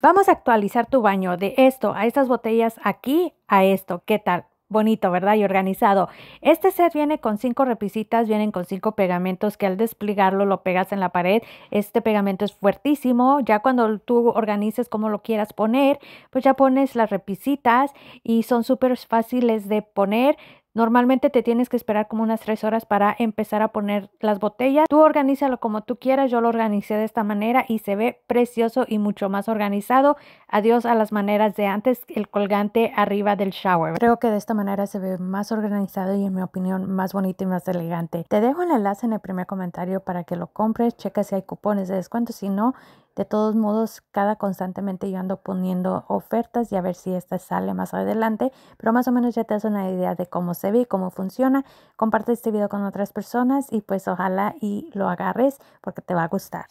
Vamos a actualizar tu baño de esto a estas botellas aquí a esto. ¿Qué tal? bonito, ¿verdad? Y organizado. Este set viene con cinco repisitas, vienen con cinco pegamentos que al desplegarlo lo pegas en la pared. Este pegamento es fuertísimo. Ya cuando tú organices cómo lo quieras poner, pues ya pones las repisitas y son súper fáciles de poner. Normalmente te tienes que esperar como unas tres horas para empezar a poner las botellas. Tú organízalo como tú quieras. Yo lo organicé de esta manera y se ve precioso y mucho más organizado. Adiós a las maneras de antes, el colgante arriba del shower. Creo que de esta manera se ve más organizado y en mi opinión más bonito y más elegante. Te dejo el enlace en el primer comentario para que lo compres. Checa si hay cupones de descuento. Si no, de todos modos, cada constantemente yo ando poniendo ofertas y a ver si esta sale más adelante, pero más o menos ya te das una idea de cómo se ve y cómo funciona. Comparte este video con otras personas y pues ojalá y lo agarres porque te va a gustar.